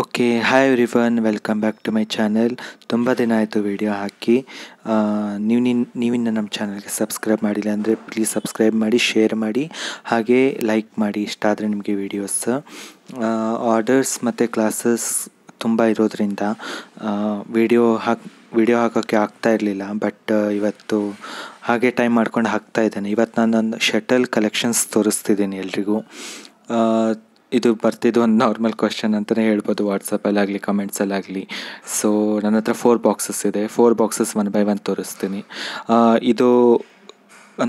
okay hi every welcome back to my channel ತುಂಬ ದಿನ ಆಯಿತು ವಿಡಿಯೋ ಹಾಕಿ ನೀವು ನಿನ್ನ ನೀವಿನ್ನ ನಮ್ಮ ಚಾನಲ್ಗೆ ಸಬ್ಸ್ಕ್ರೈಬ್ ಮಾಡಿಲ್ಲ ಅಂದರೆ ಪ್ಲೀಸ್ ಸಬ್ಸ್ಕ್ರೈಬ್ ಮಾಡಿ ಶೇರ್ ಮಾಡಿ ಹಾಗೆ ಲೈಕ್ ಮಾಡಿ ಇಷ್ಟ ಆದರೆ ನಿಮಗೆ ವೀಡಿಯೋಸ್ ಆರ್ಡರ್ಸ್ ಮತ್ತು ಕ್ಲಾಸಸ್ ತುಂಬ ಇರೋದ್ರಿಂದ ವಿಡಿಯೋ ಹಾಕಿ ವಿಡಿಯೋ ಹಾಕೋಕ್ಕೆ ಆಗ್ತಾ ಇರಲಿಲ್ಲ ಬಟ್ ಇವತ್ತು ಹಾಗೆ ಟೈಮ್ ಮಾಡ್ಕೊಂಡು ಹಾಕ್ತಾ ಇದ್ದೇನೆ ಇವತ್ತು ನಾನು ನನ್ನ ಶಟಲ್ ಕಲೆಕ್ಷನ್ಸ್ ತೋರಿಸ್ತಿದ್ದೀನಿ ಎಲ್ರಿಗೂ ಇದು ಬರ್ತಿದ್ದು ಒಂದು ನಾರ್ಮಲ್ ಕ್ವಶನ್ ಅಂತಲೇ ಹೇಳ್ಬೋದು ವಾಟ್ಸಪ್ಪಲ್ಲಾಗಲಿ ಕಮೆಂಟ್ಸಲ್ಲಾಗಲಿ ಸೊ ನನ್ನ ಹತ್ರ ಫೋರ್ ಬಾಕ್ಸಸ್ ಇದೆ four boxes one by one ತೋರಿಸ್ತೀನಿ ಇದು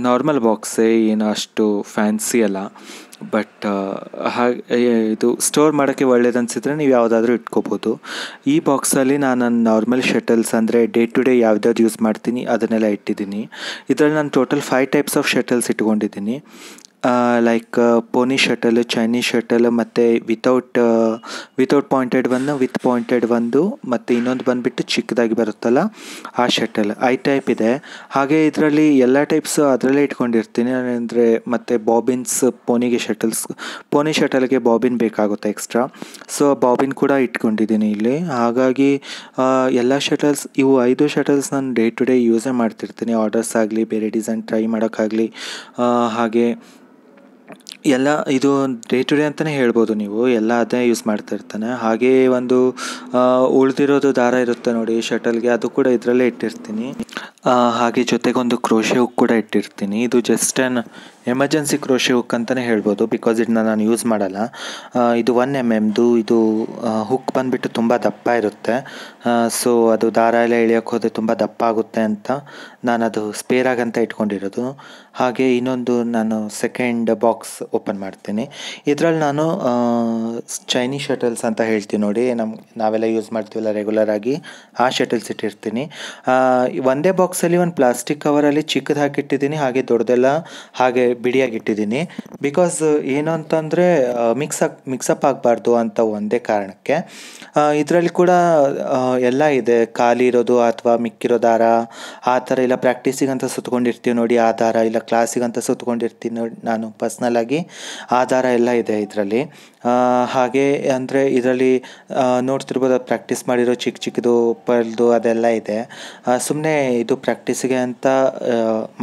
ನಾರ್ಮಲ್ ಬಾಕ್ಸೇ ಏನು ಅಷ್ಟು ಫ್ಯಾನ್ಸಿ ಅಲ್ಲ ಬಟ್ ಹಾಗೆ ಇದು ಸ್ಟೋರ್ ಮಾಡೋಕ್ಕೆ ಒಳ್ಳೇದನ್ಸಿದ್ರೆ ನೀವು ಯಾವುದಾದ್ರೂ ಇಟ್ಕೋಬೋದು ಈ ಬಾಕ್ಸಲ್ಲಿ ನಾನು ನನ್ನ ನಾರ್ಮಲ್ ಶಟಲ್ಸ್ ಅಂದರೆ ಡೇ ಟು ಡೇ ಯಾವ್ದು ಯೂಸ್ ಮಾಡ್ತೀನಿ ಅದನ್ನೆಲ್ಲ ಇಟ್ಟಿದ್ದೀನಿ ಇದರಲ್ಲಿ ನಾನು total five types of shuttles ಇಟ್ಕೊಂಡಿದ್ದೀನಿ like Pony shuttle Chinese shuttle ಮತ್ತು without without pointed one with pointed ಒಂದು ಮತ್ತು ಇನ್ನೊಂದು ಬಂದುಬಿಟ್ಟು ಚಿಕ್ಕದಾಗಿ ಬರುತ್ತಲ್ಲ ಆ ಶಟಲ್ ಐ ಟೈಪ್ ಇದೆ ಹಾಗೆ ಇದರಲ್ಲಿ ಎಲ್ಲ ಟೈಪ್ಸ್ ಅದರಲ್ಲೇ ಇಟ್ಕೊಂಡಿರ್ತೀನಿ ಅಂದರೆ ಮತ್ತು ಬಾಬಿನ್ಸ್ ಪೋನಿಗೆ ಶಟಲ್ಸ್ ಪೋನಿ ಶಟಲ್ಗೆ ಬಾಬಿನ್ ಬೇಕಾಗುತ್ತೆ ಎಕ್ಸ್ಟ್ರಾ ಸೊ ಬಾಬಿನ್ ಕೂಡ ಇಟ್ಕೊಂಡಿದ್ದೀನಿ ಇಲ್ಲಿ ಹಾಗಾಗಿ ಎಲ್ಲ ಶಟಲ್ಸ್ ಇವು ಐದು ಶಟಲ್ಸ್ ನಾನು ಡೇ ಟು ಡೇ ಯೂಸೇ ಮಾಡ್ತಿರ್ತೀನಿ ಆರ್ಡರ್ಸ್ ಆಗಲಿ ಬೇರೆ ಡಿಸೈನ್ ಟ್ರೈ ಮಾಡೋಕ್ಕಾಗಲಿ ಹಾಗೆ ಎಲ್ಲ ಇದು ಡೇ ಟು ಡೇ ಅಂತಲೇ ಹೇಳ್ಬೋದು ನೀವು ಎಲ್ಲ ಅದೇ ಯೂಸ್ ಮಾಡ್ತಾ ಇರ್ತಾನೆ ಹಾಗೇ ಒಂದು ಉಳಿದಿರೋದು ದಾರ ಇರುತ್ತೆ ನೋಡಿ ಶಟಲ್ಗೆ ಅದು ಕೂಡ ಇದರಲ್ಲೇ ಇಟ್ಟಿರ್ತೀನಿ ಹಾಗೆ ಜೊತೆಗೊಂದು ಕ್ರೋಶೆ ಹುಕ್ ಕೂಡ ಇಟ್ಟಿರ್ತೀನಿ ಇದು just an emergency crochet hook ಅಂತಲೇ ಹೇಳ್ಬೋದು ಬಿಕಾಸ್ ಇದನ್ನ ನಾನು ಯೂಸ್ ಮಾಡಲ್ಲ ಇದು ಒನ್ ಎಮ್ ಎಮ್ದು ಇದು ಹುಕ್ ಬಂದುಬಿಟ್ಟು ತುಂಬ ದಪ್ಪ ಇರುತ್ತೆ ಸೊ ಅದು ದಾರ ಎಲ್ಲ ಎಳೆಯೋಕ್ಕೆ ಹೋದರೆ ತುಂಬ ದಪ್ಪ ಆಗುತ್ತೆ ಅಂತ ನಾನು ಅದು ಸ್ಪೇರಾಗಂತ ಇಟ್ಕೊಂಡಿರೋದು ಹಾಗೆ ಇನ್ನೊಂದು ನಾನು ಸೆಕೆಂಡ್ ಬಾಕ್ಸ್ ಓಪನ್ ಮಾಡ್ತೀನಿ ಇದರಲ್ಲಿ ನಾನು ಚೈನೀಸ್ ಶಟಲ್ಸ್ ಅಂತ ಹೇಳ್ತೀನಿ ನೋಡಿ ನಮ್ಮ ನಾವೆಲ್ಲ ಯೂಸ್ ಮಾಡ್ತೀವಲ್ಲ ರೆಗ್ಯುಲರ್ ಆಗಿ ಆ ಶಟಲ್ಸ್ ಇಟ್ಟಿರ್ತೀನಿ ಒಂದೇ ಬಾಕ್ಸಲ್ಲಿ ಒಂದು ಪ್ಲಾಸ್ಟಿಕ್ ಕವರಲ್ಲಿ ಚಿಕ್ಕದು ಹಾಕಿಟ್ಟಿದ್ದೀನಿ ಹಾಗೆ ದೊಡ್ಡದೆಲ್ಲ ಹಾಗೆ ಬಿಡಿಯಾಗಿಟ್ಟಿದ್ದೀನಿ ಬಿಕಾಸ್ ಏನು ಅಂತಂದರೆ ಮಿಕ್ಸ್ ಮಿಕ್ಸಪ್ ಆಗಬಾರ್ದು ಅಂತ ಒಂದೇ ಕಾರಣಕ್ಕೆ ಇದರಲ್ಲಿ ಕೂಡ ಎಲ್ಲ ಇದೆ ಖಾಲಿ ಇರೋದು ಅಥವಾ ಮಿಕ್ಕಿರೋ ದಾರ ಆ ಥರ ಇಲ್ಲ ಪ್ರಾಕ್ಟೀಸಿಗೆ ಅಂತ ಸುತ್ಕೊಂಡಿರ್ತೀವಿ ನೋಡಿ ಆ ದಾರ ಇಲ್ಲ ಕ್ಲಾಸಿಗಂತ ಸುತ್ಕೊಂಡಿರ್ತೀನಿ ನಾನು ಪರ್ಸ್ನಲ್ಲಾಗಿ ಆಧಾರ ಎಲ್ಲ ಇದೆ ಇದರಲ್ಲಿ ಹಾಗೆ ಅಂದರೆ ಇದರಲ್ಲಿ ನೋಡ್ತಿರ್ಬೋದು ಪ್ರಾಕ್ಟೀಸ್ ಮಾಡಿರೋ ಚಿಕ್ಕ ಚಿಕ್ಕದು ಪಲ್ದು ಅದೆಲ್ಲ ಇದೆ ಸುಮ್ಮನೆ ಇದು ಪ್ರಾಕ್ಟೀಸಿಗೆ ಅಂತ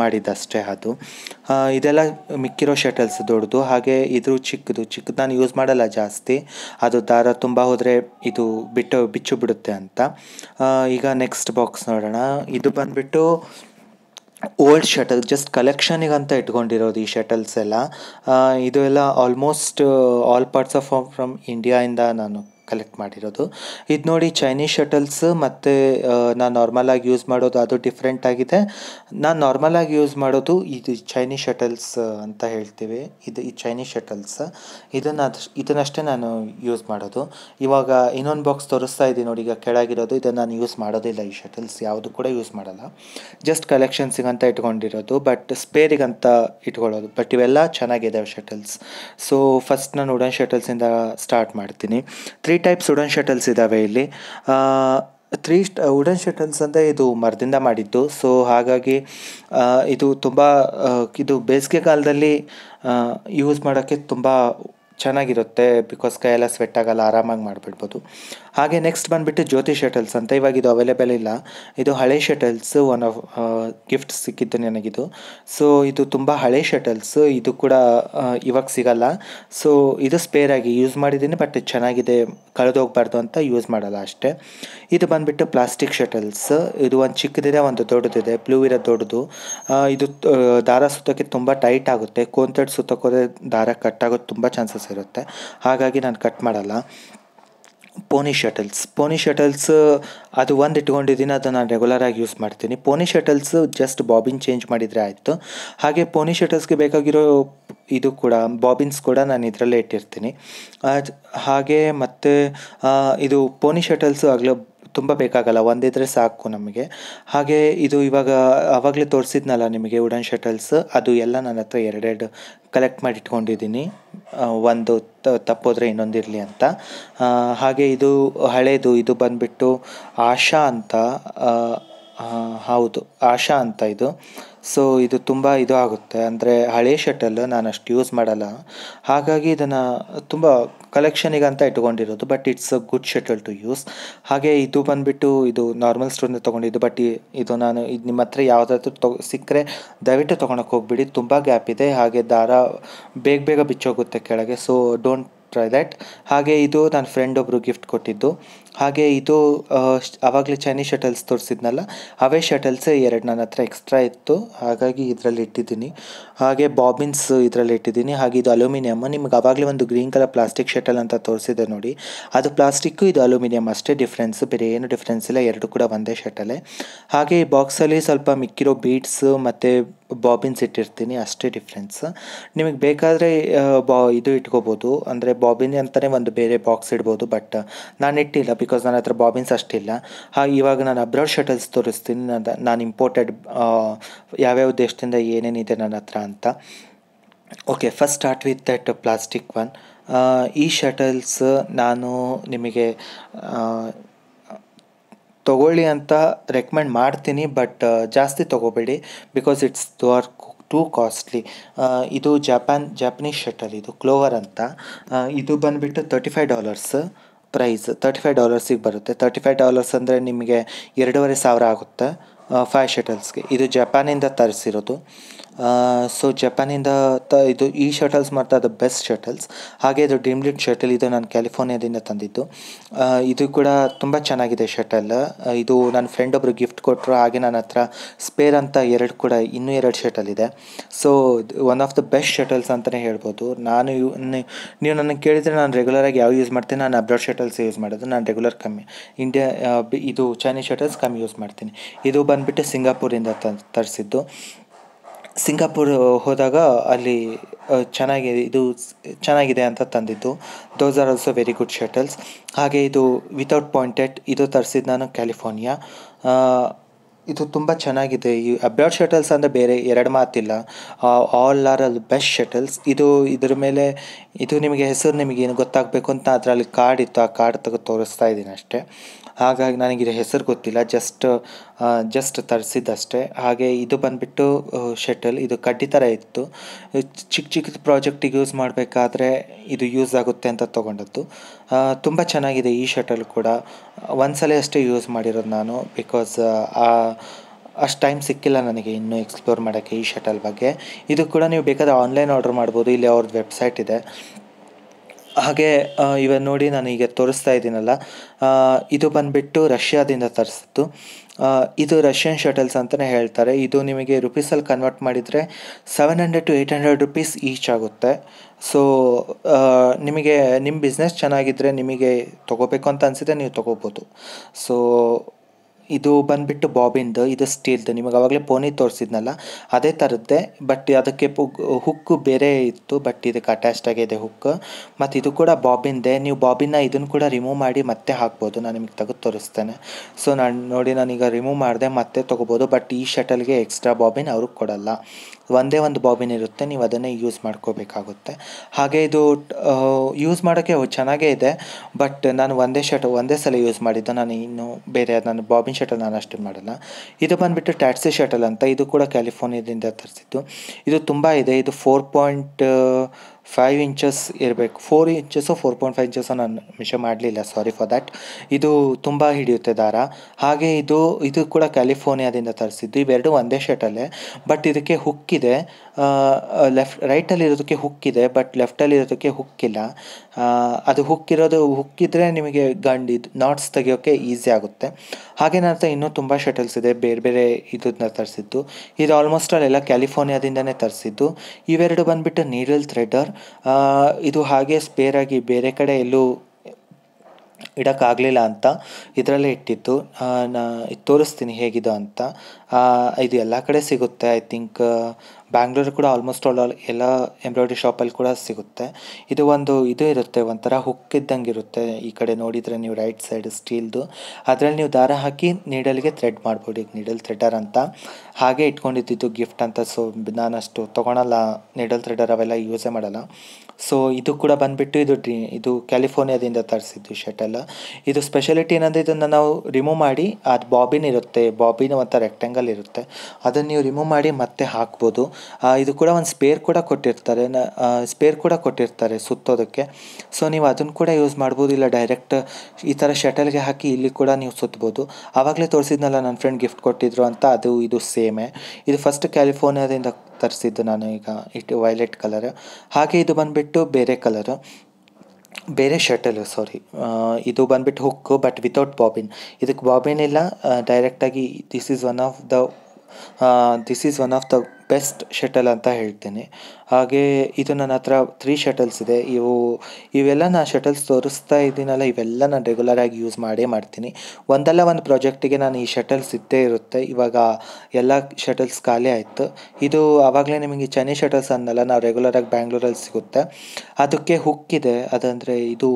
ಮಾಡಿದ್ದಷ್ಟೇ ಅದು ಇದೆಲ್ಲ ಮಿಕ್ಕಿರೋ ಶಟಲ್ಸ್ ದೊಡ್ಡದು ಹಾಗೆ ಇದ್ರ ಚಿಕ್ಕದು ಚಿಕ್ಕದು ನಾನು ಯೂಸ್ ಮಾಡಲ್ಲ ಜಾಸ್ತಿ ಅದು ದಾರ ತುಂಬ ಹೋದರೆ ಇದು ಬಿಟ್ಟು ಬಿಚ್ಚು ಬಿಡುತ್ತೆ ಅಂತ ಈಗ ನೆಕ್ಸ್ಟ್ ಬಾಕ್ಸ್ ನೋಡೋಣ ಇದು ಬಂದುಬಿಟ್ಟು ಓಲ್ಡ್ ಶಟಲ್ ಜಸ್ಟ್ ಕಲೆಕ್ಷನಿಗೆ ಇಟ್ಕೊಂಡಿರೋದು ಈ ಶಟಲ್ಸ್ ಎಲ್ಲ ಇದು ಎಲ್ಲ almost all parts of from ಇಂಡಿಯಾಯಿಂದ ನಾನು ಕಲೆಕ್ಟ್ ಮಾಡಿರೋದು ಇದು ನೋಡಿ ಚೈನೀಸ್ ಶಟಲ್ಸ್ ಮತ್ತು ನಾನು ನಾರ್ಮಲಾಗಿ ಯೂಸ್ ಮಾಡೋದು ಅದು ಡಿಫ್ರೆಂಟ್ ಆಗಿದೆ ನಾನು ನಾರ್ಮಲಾಗಿ ಯೂಸ್ ಮಾಡೋದು ಇದು ಚೈನೀಸ್ ಶಟಲ್ಸ್ ಅಂತ ಹೇಳ್ತೀವಿ ಇದು ಈ ಚೈನೀಸ್ ಶಟಲ್ಸ್ ಇದನ್ನು ಇದನ್ನಷ್ಟೇ ನಾನು ಯೂಸ್ ಮಾಡೋದು ಇವಾಗ ಇನ್ನೊಂದು ಬಾಕ್ಸ್ ತೋರಿಸ್ತಾ ಇದ್ದೀನಿ ನೋಡಿ ಈಗ ಕೆಳಗಿರೋದು ಇದನ್ನು ನಾನು ಯೂಸ್ ಮಾಡೋದಿಲ್ಲ ಈ ಶಟಲ್ಸ್ ಯಾವುದು ಕೂಡ ಯೂಸ್ ಮಾಡಲ್ಲ ಜಸ್ಟ್ ಅಂತ ಇಟ್ಕೊಂಡಿರೋದು ಬಟ್ ಸ್ಪೇರಿಗಂತ ಇಟ್ಕೊಳ್ಳೋದು ಬಟ್ ಇವೆಲ್ಲ ಚೆನ್ನಾಗಿದೆ ಶಟಲ್ಸ್ ಸೊ ಫಸ್ಟ್ ನಾನು ಉಡನ್ ಶಟಲ್ಸಿಂದ ಸ್ಟಾರ್ಟ್ ಮಾಡ್ತೀನಿ ತ್ರೀ ಟೈಪ್ಸ್ ಉಡನ್ ಶಟಲ್ಸ್ ಇದ್ದಾವೆ ಇಲ್ಲಿ ತ್ರೀ ವುಡನ್ ಶಟಲ್ಸ್ ಅಂದರೆ ಇದು ಮರದಿಂದ ಮಾಡಿದ್ದು ಸೊ ಹಾಗಾಗಿ ಇದು ತುಂಬ ಇದು ಬೇಸಿಗೆ ಕಾಲದಲ್ಲಿ ಯೂಸ್ ಮಾಡೋಕ್ಕೆ ತುಂಬ ಚೆನ್ನಾಗಿರುತ್ತೆ ಬಿಕಾಸ್ ಕೈಯೆಲ್ಲ ಸ್ವೆಟ್ ಆಗಲ್ಲ ಆರಾಮಾಗಿ ಮಾಡಿಬಿಡ್ಬೋದು ಹಾಗೆ ನೆಕ್ಸ್ಟ್ ಬಂದುಬಿಟ್ಟು ಜ್ಯೋತಿ ಶಟಲ್ಸ್ ಅಂತ ಇವಾಗ ಇದು ಅವೈಲೇಬಲ್ ಇಲ್ಲ ಇದು ಹಳೆ ಶಟಲ್ಸ್ ಒನ್ ಆಫ್ ಗಿಫ್ಟ್ ಸಿಕ್ಕಿದ್ದು ನನಗಿದು ಸೊ ಇದು ತುಂಬ ಹಳೆ ಶಟಲ್ಸ್ ಇದು ಕೂಡ ಇವಾಗ ಸಿಗಲ್ಲ ಸೊ ಇದು ಸ್ಪೇರ್ ಆಗಿ ಯೂಸ್ ಮಾಡಿದ್ದೀನಿ ಬಟ್ ಚೆನ್ನಾಗಿದೆ ಕಳೆದೋಗ್ಬಾರ್ದು ಅಂತ ಯೂಸ್ ಮಾಡಲ್ಲ ಅಷ್ಟೇ ಇದು ಬಂದುಬಿಟ್ಟು ಪ್ಲಾಸ್ಟಿಕ್ ಶಟಲ್ಸ್ ಇದು ಒಂದು ಚಿಕ್ಕದಿದೆ ಒಂದು ದೊಡ್ಡದಿದೆ ಬ್ಲೂ ಇರೋ ದೊಡ್ಡದು ಇದು ದಾರ ಸುತ್ತೋಕ್ಕೆ ತುಂಬ ಟೈಟ್ ಆಗುತ್ತೆ ಕೋಂತಡ್ ಸುತ್ತೋಕೋದ್ರೆ ದಾರ ಕಟ್ ಆಗೋದು ತುಂಬ ಚಾನ್ಸಸ್ ಇರುತ್ತೆ ಹಾಗಾಗಿ ನಾನು ಕಟ್ ಮಾಡಲ್ಲ ಪೋನಿ ಶಟಲ್ಸ್ ಪೋನಿ ಶಟಲ್ಸ್ ಅದು ಒಂದು ಇಟ್ಕೊಂಡಿದ್ದೀನಿ ಅದು ನಾನು ರೆಗ್ಯುಲರಾಗಿ ಯೂಸ್ ಮಾಡ್ತೀನಿ Pony shuttles just bobbin change ಮಾಡಿದರೆ ಆಯಿತು ಹಾಗೆ ಪೋನಿ ಶಟಲ್ಸ್ಗೆ ಬೇಕಾಗಿರೋ ಇದು ಕೂಡ ಬಾಬಿನ್ಸ್ ಕೂಡ ನಾನು ಇದರಲ್ಲೇ ಇಟ್ಟಿರ್ತೀನಿ ಹಾಗೆ ಮತ್ತು ಇದು ಪೋನಿ ಶಟಲ್ಸು ಆಗಲೇ ತುಂಬ ಬೇಕಾಗಲ್ಲ ಒಂದಿದ್ರೆ ಸಾಕು ನಮಗೆ ಹಾಗೆ ಇದು ಇವಾಗ ಅವಾಗಲೇ ತೋರಿಸಿದ್ನಲ್ಲ ನಿಮಗೆ ವುಡನ್ ಶಟಲ್ಸ್ ಅದು ಎಲ್ಲ ನನ್ನ ಹತ್ರ ಎರಡೆರಡು ಕಲೆಕ್ಟ್ ಮಾಡಿ ಇಟ್ಕೊಂಡಿದ್ದೀನಿ ಒಂದು ತಪ್ಪೋದ್ರೆ ಇನ್ನೊಂದಿರಲಿ ಅಂತ ಹಾಗೆ ಇದು ಹಳೇದು ಇದು ಬಂದುಬಿಟ್ಟು ಆಶಾ ಅಂತ ಹೌದು ಆಶಾ ಅಂತ ಇದು ಸೊ ಇದು ತುಂಬ ಇದು ಆಗುತ್ತೆ ಅಂದರೆ ಹಳೆ ಶಟಲ್ ನಾನು ಅಷ್ಟು ಯೂಸ್ ಮಾಡಲ್ಲ ಹಾಗಾಗಿ ಇದನ್ನು ತುಂಬ ಅಂತ ಇಟ್ಕೊಂಡಿರೋದು but it's a good shuttle to use ಹಾಗೆ ಇದು ಬಂದುಬಿಟ್ಟು ಇದು ನಾರ್ಮಲ್ ಸ್ಟೋರಿಂದ ತೊಗೊಂಡಿದ್ದು ಬಟ್ ಇದು ನಾನು ಇದು ನಿಮ್ಮ ಹತ್ರ ಯಾವುದಾದ್ರೂ ತೊ ಸಿಕ್ಕರೆ ದಯವಿಟ್ಟು ತೊಗೊಳಕ್ಕೆ ಹೋಗ್ಬಿಡಿ ತುಂಬ ಗ್ಯಾಪ್ ಇದೆ ಹಾಗೆ ದಾರ ಬೇಗ ಬೇಗ ಬಿಚ್ಚೋಗುತ್ತೆ ಕೆಳಗೆ ಸೊ ಡೋಂಟ್ ಟ್ರೈ ದ್ಯಾಟ್ ಹಾಗೆ ಇದು ನನ್ನ ಫ್ರೆಂಡ್ ಒಬ್ಬರು ಗಿಫ್ಟ್ ಕೊಟ್ಟಿದ್ದು ಹಾಗೆ ಇದು ಆವಾಗಲೇ ಚೈನೀಸ್ ಶಟಲ್ಸ್ ತೋರಿಸಿದ್ನಲ್ಲ ಅವೇ ಶಟಲ್ಸೇ ಎರಡು ನನ್ನ ಹತ್ರ ಎಕ್ಸ್ಟ್ರಾ ಇತ್ತು ಹಾಗಾಗಿ ಇದರಲ್ಲಿ ಇಟ್ಟಿದ್ದೀನಿ ಹಾಗೆ ಬಾಬಿನ್ಸ್ ಇದರಲ್ಲಿ ಇಟ್ಟಿದ್ದೀನಿ ಹಾಗೆ ಇದು ಅಲ್ಯೂಮಿನಿಯಮ್ ನಿಮ್ಗೆ ಆವಾಗಲೇ ಒಂದು ಗ್ರೀನ್ ಕಲರ್ ಪ್ಲಾಸ್ಟಿಕ್ ಶಟಲ್ ಅಂತ ತೋರಿಸಿದೆ ನೋಡಿ ಅದು ಪ್ಲಾಸ್ಟಿಕ್ಕು ಇದು ಅಲ್ಯೂಮಿನಿಯಮ್ ಅಷ್ಟೇ ಡಿಫ್ರೆನ್ಸ್ ಬೇರೆ ಏನು ಡಿಫ್ರೆನ್ಸ್ ಇಲ್ಲ ಎರಡು ಕೂಡ ಒಂದೇ ಶಟಲೇ ಹಾಗೆ ಈ ಬಾಕ್ಸಲ್ಲಿ ಸ್ವಲ್ಪ ಮಿಕ್ಕಿರೋ ಬೀಟ್ಸ್ ಮತ್ತು ಬಾಬಿನ್ಸ್ ಇಟ್ಟಿರ್ತೀನಿ ಅಷ್ಟೇ ಡಿಫ್ರೆನ್ಸ್ ನಿಮಗೆ ಬೇಕಾದರೆ ಬಾ ಇದು ಇಟ್ಕೋಬೋದು ಅಂದರೆ ಬಾಬಿನ್ ಅಂತಲೇ ಒಂದು ಬೇರೆ ಬಾಕ್ಸ್ ಇಡ್ಬೋದು ಬಟ್ ನಾನು ಇಟ್ಟಿಲ್ಲ ಬಿಕಾಸ್ ಬಿಕಾಸ್ ನನ್ನ ಹತ್ರ ಬಾಬಿನ್ಸ್ ಅಷ್ಟಿಲ್ಲ ಹಾಗೆ ಇವಾಗ ನಾನು ಅಬ್ರಾಡ್ ಶಟಲ್ಸ್ ತೋರಿಸ್ತೀನಿ ನಾನು ನಾನು ಇಂಪೋರ್ಟೆಡ್ ಯಾವ್ಯಾವ ದೇಶದಿಂದ ಏನೇನಿದೆ ನನ್ನ ಹತ್ರ ಅಂತ okay first start with that plastic one ಈ ಶಟಲ್ಸ್ ನಾನು ನಿಮಗೆ ತೊಗೊಳ್ಳಿ ಅಂತ ರೆಕಮೆಂಡ್ ಮಾಡ್ತೀನಿ ಬಟ್ ಜಾಸ್ತಿ ತೊಗೋಬೇಡಿ ಬಿಕಾಸ್ ಇಟ್ಸ್ ಟೂ ಕಾಸ್ಟ್ಲಿ ಇದು ಜಪಾನ್ ಜಪನೀಸ್ ಶಟಲ್ ಇದು ಕ್ಲೋವರ್ ಅಂತ ಇದು ಬಂದುಬಿಟ್ಟು thirty five dollars price thirty five ಡಾಲರ್ಸಿಗೆ ಬರುತ್ತೆ ತರ್ಟಿ ಫೈವ್ ಡಾಲರ್ಸ್ ಅಂದರೆ ನಿಮಗೆ ಎರಡೂವರೆ ಸಾವಿರ ಆಗುತ್ತೆ ಫೈವ್ ಶಟಲ್ಸ್ಗೆ ಇದು ಜಪಾನಿಂದ ತರಿಸಿರೋದು ಸೊ ಜಪಾನಿಂದ ತ ಇದು ಈ ಶಟಲ್ಸ್ ಮಾಡ್ತಾ ಅದು ಬೆಸ್ಟ್ ಶಟಲ್ಸ್ ಹಾಗೆ ಇದು ಡ್ರೀಮ್ಲಿಟ್ ಶಟಲ್ ಇದು ನಾನು ಕ್ಯಾಲಿಫೋರ್ನಿಯಾದಿಂದ ತಂದಿದ್ದು ಇದು ಕೂಡ ತುಂಬ ಚೆನ್ನಾಗಿದೆ ಶಟಲ್ ಇದು ನನ್ನ ಫ್ರೆಂಡ್ ಒಬ್ಬರು ಗಿಫ್ಟ್ ಕೊಟ್ಟರು ಹಾಗೆ ನನ್ನ ಹತ್ರ ಸ್ಪೇರ್ ಅಂತ ಎರಡು ಕೂಡ ಇನ್ನೂ ಎರಡು ಶಟಲ್ ಇದೆ so one of the best shuttles ಅಂತಲೇ ಹೇಳ್ಬೋದು ನಾನು ನೀವು ನನಗೆ ಕೇಳಿದರೆ ನಾನು ರೆಗ್ಯುಲರಾಗಿ ಯಾವ ಯೂಸ್ ಮಾಡ್ತೀನಿ ನಾನು ಅಬ್ರಾಡ್ ಶಟಲ್ಸ್ ಯೂಸ್ ಮಾಡೋದು ನಾನು ರೆಗ್ಯುಲರ್ ಕಮ್ಮಿ ಇಂಡಿಯಾ ಇದು ಚೈನೀಸ್ ಶಟಲ್ಸ್ ಕಮ್ಮಿ ಯೂಸ್ ಮಾಡ್ತೀನಿ ಇದು ಬಂದುಬಿಟ್ಟು ಸಿಂಗಾಪುರಿಂದ ತರಿಸಿದ್ದು ಸಿಂಗಾಪುರ್ ಹೋದಾಗ ಅಲ್ಲಿ ಚೆನ್ನಾಗಿ ಇದು ಚೆನ್ನಾಗಿದೆ ಅಂತ ತಂದಿದ್ದು those are also very good shuttles ಹಾಗೆ ಇದು ವಿತೌಟ್ ಪಾಯಿಂಟೆಡ್ ಇದು ತರಿಸಿದ್ದು ನಾನು ಕ್ಯಾಲಿಫೋರ್ನಿಯಾ ಇದು ತುಂಬ ಚೆನ್ನಾಗಿದೆ ಈ ಅಬ್ರಾಡ್ ಶಟಲ್ಸ್ ಅಂದರೆ ಬೇರೆ ಎರಡು ಮಾತಿಲ್ಲ ಆಲ್ ಆರ್ ಅಲ್ಲಿ ಬೆಸ್ಟ್ ಶಟಲ್ಸ್ ಇದು ಇದ್ರ ಮೇಲೆ ಇದು ನಿಮಗೆ ಹೆಸರು ನಿಮಗೇನು ಗೊತ್ತಾಗಬೇಕು ಅಂತ ಅದರಲ್ಲಿ ಕಾರ್ಡ್ ಇತ್ತು ಆ ಕಾರ್ಡ್ ತೆಗೆದು ತೋರಿಸ್ತಾ ಇದ್ದೀನಿ ಅಷ್ಟೇ ಹಾಗಾಗಿ ನನಗೆ ಇದು ಹೆಸರು ಗೊತ್ತಿಲ್ಲ ಜಸ್ಟ್ ಜಸ್ಟ್ ತರಿಸಿದ್ದಷ್ಟೇ ಹಾಗೆ ಇದು ಬಂದುಬಿಟ್ಟು ಶಟಲ್ ಇದು ಕಡ್ಡಿ ಥರ ಇತ್ತು ಚಿಕ್ಕ ಚಿಕ್ಕ ಪ್ರಾಜೆಕ್ಟಿಗೆ ಯೂಸ್ ಮಾಡಬೇಕಾದ್ರೆ ಇದು ಯೂಸ್ ಆಗುತ್ತೆ ಅಂತ ತೊಗೊಂಡದ್ದು ತುಂಬ ಚೆನ್ನಾಗಿದೆ ಈ ಶಟಲ್ ಕೂಡ ಒಂದ್ಸಲ ಅಷ್ಟೇ ಯೂಸ್ ಮಾಡಿರೋದು ನಾನು ಬಿಕಾಸ್ ಅಷ್ಟು ಟೈಮ್ ಸಿಕ್ಕಿಲ್ಲ ನನಗೆ ಇನ್ನೂ ಎಕ್ಸ್ಪ್ಲೋರ್ ಮಾಡೋಕ್ಕೆ ಈ ಶಟಲ್ ಬಗ್ಗೆ ಇದು ಕೂಡ ನೀವು ಬೇಕಾದರೆ ಆನ್ಲೈನ್ ಆರ್ಡರ್ ಮಾಡ್ಬೋದು ಇಲ್ಲಿ ಅವ್ರದ್ದು ವೆಬ್ಸೈಟ್ ಇದೆ ಹಾಗೆ ಇವಾಗ ನೋಡಿ ನಾನು ಈಗ ತೋರಿಸ್ತಾ ಇದ್ದೀನಲ್ಲ ಇದು ಬಂದುಬಿಟ್ಟು ರಷ್ಯಾದಿಂದ ತರಿಸಿದ್ದು ಇದು ರಷ್ಯನ್ ಶಟಲ್ಸ್ ಅಂತಲೇ ಹೇಳ್ತಾರೆ ಇದು ನಿಮಗೆ ರುಪೀಸಲ್ಲಿ ಕನ್ವರ್ಟ್ ಮಾಡಿದರೆ seven hundred to eight hundred rupees each ಆಗುತ್ತೆ ಸೊ ನಿಮಗೆ ನಿಮ್ಮ ಬಿಸ್ನೆಸ್ ಚೆನ್ನಾಗಿದ್ದರೆ ನಿಮಗೆ ತೊಗೋಬೇಕು ಅಂತ ಅನಿಸಿದ್ರೆ ನೀವು ತೊಗೋಬೋದು ಸೊ ಇದು ಬಂದುಬಿಟ್ಟು ಬಾಬಿಂದು ಇದು ಸ್ಟೀಲ್ದು ನಿಮಗೆ ಆವಾಗಲೇ ಪೋನಿ ತೋರಿಸಿದ್ನಲ್ಲ ಅದೇ ಥರದ್ದೆ ಬಟ್ ಅದಕ್ಕೆ ಹುಕ್ಕು ಬೇರೆ ಇತ್ತು ಬಟ್ ಇದಕ್ಕೆ ಅಟ್ಯಾಚ್ಡ್ ಆಗಿದೆ ಹುಕ್ ಮತ್ತು ಇದು ಕೂಡ ಬಾಬಿಂದೆ ನೀವು ಬಾಬಿನ ಇದನ್ನು ಕೂಡ ರಿಮೂವ್ ಮಾಡಿ ಮತ್ತೆ ಹಾಕ್ಬೋದು ನಾನು ನಿಮಗೆ ತೆಗೆದು ತೋರಿಸ್ತೇನೆ ಸೊ ನಾನು ನೋಡಿ ನಾನೀಗ ರಿಮೂವ್ ಮಾಡಿದೆ ಮತ್ತೆ ತೊಗೋಬೋದು ಬಟ್ ಈ ಶಟಲ್ಗೆ ಎಕ್ಸ್ಟ್ರಾ ಬಾಬಿನ್ ಅವ್ರಿಗೆ ಕೊಡಲ್ಲ ಒಂದೇ ಒಂದು ಬಾಬಿನ್ ಇರುತ್ತೆ ನೀವು ಅದನ್ನೇ ಯೂಸ್ ಮಾಡ್ಕೋಬೇಕಾಗುತ್ತೆ ಹಾಗೆ ಇದು ಯೂಸ್ ಮಾಡೋಕ್ಕೆ ಚೆನ್ನಾಗೇ ಇದೆ ಬಟ್ ನಾನು ಒಂದೇ ಶರ್ಟ್ ಒಂದೇ ಸಲ ಯೂಸ್ ಮಾಡಿದ್ದು ನಾನು ಇನ್ನೂ ಬೇರೆ ನಾನು ಬಾಬಿನ್ ಶಟಲ್ ನಾನು ಅಷ್ಟು ಮಾಡಲ್ಲ ಇದು ಬಂದುಬಿಟ್ಟು ಟ್ಯಾಕ್ಸಿ ಶಟಲ್ ಅಂತ ಇದು ಕೂಡ ಕ್ಯಾಲಿಫೋರ್ನಿಯಾದಿಂದ ತರಿಸಿದ್ದು ಇದು ತುಂಬ ಇದೆ ಇದು ಫೋರ್ ಪಾಯಿಂಟ್ ಫೈವ್ ಇಂಚಸ್ ಇರಬೇಕು four inches four point five inches ನಾನು ಮಿಷನ್ ಮಾಡಲಿಲ್ಲ ಸಾರಿ ಫಾರ್ ದ್ಯಾಟ್ ಇದು ತುಂಬ ಹಿಡಿಯುತ್ತೆ ದಾರ ಹಾಗೆ ಇದು ಇದು ಕೂಡ ಕ್ಯಾಲಿಫೋರ್ನಿಯಾದಿಂದ ತರಿಸಿದ್ದು ಇವೆರಡು ಒಂದೇ ಶರ್ಟಲ್ಲೇ ಬಟ್ ಇದಕ್ಕೆ ಹುಕ್ಕಿದೆ ಲೆಫ್ಟ್ ರೈಟಲ್ಲಿ ಇರೋದಕ್ಕೆ ಹುಕ್ಕಿದೆ ಬಟ್ ಲೆಫ್ಟಲ್ಲಿ ಇರೋದಕ್ಕೆ ಹುಕ್ಕಿಲ್ಲ ಅದು ಹುಕ್ಕಿರೋದು ಹುಕ್ಕಿದ್ರೆ ನಿಮಗೆ ಗಂಡಿದ್ದು ನಾಟ್ಸ್ ತೆಗಿಯೋಕ್ಕೆ ಈಸಿ ಆಗುತ್ತೆ ಹಾಗೆ ನಾನು ಹತ್ರ ಇನ್ನೂ ತುಂಬ ಶಟಲ್ಸ್ ಇದೆ ಬೇರೆ ಬೇರೆ ಇದನ್ನ ತರಿಸಿದ್ದು ಇದು ಆಲ್ಮೋಸ್ಟ್ ಅಲ್ಲೆಲ್ಲ ಕ್ಯಾಲಿಫೋರ್ನಿಯಾದಿಂದನೇ ತರಿಸಿದ್ದು ಇವೆರಡು ಬಂದುಬಿಟ್ಟು ನೀರಲ್ ಥ್ರೆಡರ್ ಇದು ಹಾಗೆ ಸ್ಪೇರಾಗಿ ಬೇರೆ ಕಡೆ ಎಲ್ಲೂ ಇಡೋಕ್ಕಾಗಲಿಲ್ಲ ಅಂತ ಇದರಲ್ಲೇ ಇಟ್ಟಿತ್ತು ನಾನು ಇದು ತೋರಿಸ್ತೀನಿ ಹೇಗಿದೆ ಅಂತ ಇದು ಎಲ್ಲ ಕಡೆ ಸಿಗುತ್ತೆ ಐ ಥಿಂಕ್ ಬ್ಯಾಂಗ್ಳೂರು ಕೂಡ ಆಲ್ಮೋಸ್ಟ್ ಆಲ್ ಆಲ್ ಎಲ್ಲ ಎಂಬ್ರಾಯ್ಡ್ರಿ ಶಾಪಲ್ಲಿ ಕೂಡ ಸಿಗುತ್ತೆ ಇದು ಒಂದು ಇದು ಇರುತ್ತೆ ಒಂಥರ ಹುಕ್ ಇದ್ದಂಗೆ ಇರುತ್ತೆ ಈ ಕಡೆ ನೋಡಿದರೆ ನೀವು ರೈಟ್ ಸೈಡ್ ಸ್ಟೀಲ್ದು ಅದರಲ್ಲಿ ನೀವು ದಾರ ಹಾಕಿ ನೀಡಲ್ಗೆ ಥ್ರೆಡ್ ಮಾಡ್ಬೋದು ಈಗ ನೀಡಲ್ ಥ್ರೆಡರ್ ಅಂತ ಹಾಗೆ ಇಟ್ಕೊಂಡಿದ್ದು ಗಿಫ್ಟ್ ಅಂತ ಸೊ ನಾನಷ್ಟು ತೊಗೊಳಲ್ಲ ನೀಡಲ್ ಥ್ರೆಡರ್ ಅವೆಲ್ಲ ಯೂಸೇ ಮಾಡಲ್ಲ ಸೊ ಇದು ಕೂಡ ಬಂದುಬಿಟ್ಟು ಇದು ಇದು ಕ್ಯಾಲಿಫೋರ್ನಿಯಾದಿಂದ ತರಿಸಿದ್ದು ಶರ್ಟೆಲ್ಲ ಇದು ಸ್ಪೆಷಾಲಿಟಿ ಏನಂದರೆ ಇದನ್ನು ನಾವು ರಿಮೂವ್ ಮಾಡಿ ಅದು ಬಾಬಿನ್ ಇರುತ್ತೆ ಬಾಬಿನ್ ಮತ್ತು ರೆಕ್ಟ್ಯಾಂಗಲ್ ಇರುತ್ತೆ ಅದನ್ನು ನೀವು ರಿಮೂವ್ ಮಾಡಿ ಮತ್ತೆ ಹಾಕ್ಬೋದು ಇದು ಕೂಡ ಒಂದು ಸ್ಪೇರ್ ಕೂಡ ಕೊಟ್ಟಿರ್ತಾರೆ ಸ್ಪೇರ್ ಕೂಡ ಕೊಟ್ಟಿರ್ತಾರೆ ಸುತ್ತೋದಕ್ಕೆ ಸೊ ನೀವು ಅದನ್ನು ಕೂಡ ಯೂಸ್ ಮಾಡ್ಬೋದು ಇಲ್ಲ ಡೈರೆಕ್ಟ್ ಈ ಥರ ಶಟಲ್ಗೆ ಹಾಕಿ ಇಲ್ಲಿ ಕೂಡ ನೀವು ಸುತ್ತಬೋದು ಆವಾಗಲೇ ತೋರಿಸಿದ್ನಲ್ಲ ನನ್ನ ಫ್ರೆಂಡ್ ಗಿಫ್ಟ್ ಕೊಟ್ಟಿದ್ರು ಅಂತ ಅದು ಇದು ಸೇಮೇ ಇದು ಫಸ್ಟ್ ಕ್ಯಾಲಿಫೋರ್ನಿಯಾದಿಂದ ತರಿಸಿದ್ದು ನಾನು ಈಗ ಇಟ್ಟು ವೈಲೆಟ್ ಕಲರ್ ಹಾಗೆ ಇದು ಬಂದುಬಿಟ್ಟು ಬೇರೆ ಕಲರು ಬೇರೆ ಶಟಲ್ ಸಾರಿ ಇದು ಬಂದ್ಬಿಟ್ಟು ಹುಕ್ಕು ಬಟ್ ವಿತೌಟ್ ಬಾಬಿನ್ ಇದಕ್ಕೆ ಬಾಬಿನ್ ಇಲ್ಲ ಡೈರೆಕ್ಟಾಗಿ this is one of the this is one of the best shuttle ಅಂತ ಹೇಳ್ತೇನೆ ಹಾಗೇ ಇದು ನನ್ನ ಹತ್ರ ತ್ರೀ ಶಟಲ್ಸ್ ಇದೆ ಇವು ಇವೆಲ್ಲ ನಾನು ಶಟಲ್ಸ್ ತೋರಿಸ್ತಾ ಇದ್ದೀನಲ್ಲ ಇವೆಲ್ಲ ನಾನು ರೆಗ್ಯುಲರಾಗಿ ಯೂಸ್ ಮಾಡೇ ಮಾಡ್ತೀನಿ ಒಂದಲ್ಲ ಒಂದು ಪ್ರಾಜೆಕ್ಟಿಗೆ ನಾನು ಈ ಶಟಲ್ಸ್ ಇದ್ದೇ ಇರುತ್ತೆ ಇವಾಗ ಎಲ್ಲ ಶಟಲ್ಸ್ ಖಾಲಿ ಆಯಿತು ಇದು ಆವಾಗಲೇ ನಿಮಗೆ ಚೆನ್ನೈ ಶಟಲ್ಸ್ ಅಂದಲ್ಲ ನಾವು ರೆಗ್ಯುಲರಾಗಿ ಬ್ಯಾಂಗ್ಳೂರಲ್ಲಿ ಸಿಗುತ್ತೆ ಅದಕ್ಕೆ ಹುಕ್ಕಿದೆ ಅದಂದರೆ ಇದು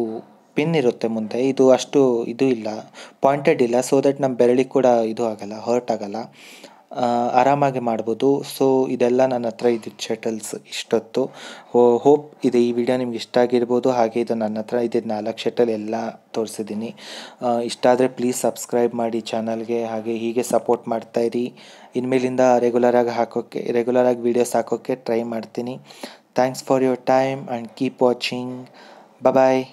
ಪಿನ್ ಇರುತ್ತೆ ಮುಂದೆ ಇದು ಅಷ್ಟು ಇದು ಇಲ್ಲ ಪಾಯಿಂಟೆಡ್ ಇಲ್ಲ ಸೊ ದಟ್ ನಮ್ಮ ಬೆರಳಿಗೆ ಕೂಡ ಇದು ಆಗಲ್ಲ ಹರ್ಟ್ ಆಗಲ್ಲ ಆರಾಮಾಗಿ ಮಾಡ್ಬೋದು ಸೊ ಇದೆಲ್ಲ ನನ್ನ ಹತ್ರ ಇದ್ದಿದ್ದ ಶಟಲ್ಸ್ ಇಷ್ಟೊತ್ತು ಹೋಪ್ ಇದು ಈ ವಿಡಿಯೋ ನಿಮ್ಗೆ ಇಷ್ಟ ಆಗಿರ್ಬೋದು ಹಾಗೆ ಇದು ನನ್ನ ಹತ್ರ ಇದ್ದಿದ್ದ ನಾಲ್ಕು ಶಟಲ್ ಎಲ್ಲ ತೋರಿಸಿದ್ದೀನಿ ಇಷ್ಟ ಆದರೆ ಪ್ಲೀಸ್ ಸಬ್ಸ್ಕ್ರೈಬ್ ಮಾಡಿ ಚಾನಲ್ಗೆ ಹಾಗೆ ಹೀಗೆ ಸಪೋರ್ಟ್ ಮಾಡ್ತಾಯಿರಿ ಇನ್ಮೇಲಿಂದ ರೆಗ್ಯುಲರಾಗಿ ಹಾಕೋಕ್ಕೆ ರೆಗ್ಯುಲರಾಗಿ ವೀಡಿಯೋಸ್ ಹಾಕೋಕ್ಕೆ ಟ್ರೈ ಮಾಡ್ತೀನಿ thanks for your time and keep watching bye